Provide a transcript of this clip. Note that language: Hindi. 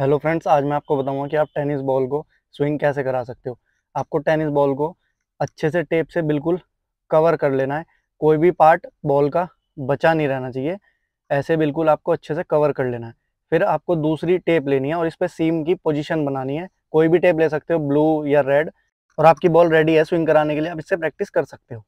हेलो फ्रेंड्स आज मैं आपको बताऊंगा कि आप टेनिस बॉल को स्विंग कैसे करा सकते हो आपको टेनिस बॉल को अच्छे से टेप से बिल्कुल कवर कर लेना है कोई भी पार्ट बॉल का बचा नहीं रहना चाहिए ऐसे बिल्कुल आपको अच्छे से कवर कर लेना है फिर आपको दूसरी टेप लेनी है और इस पर सीम की पोजिशन बनानी है कोई भी टेप ले सकते हो ब्लू या रेड और आपकी बॉल रेडी है स्विंग कराने के लिए आप इससे प्रैक्टिस कर सकते हो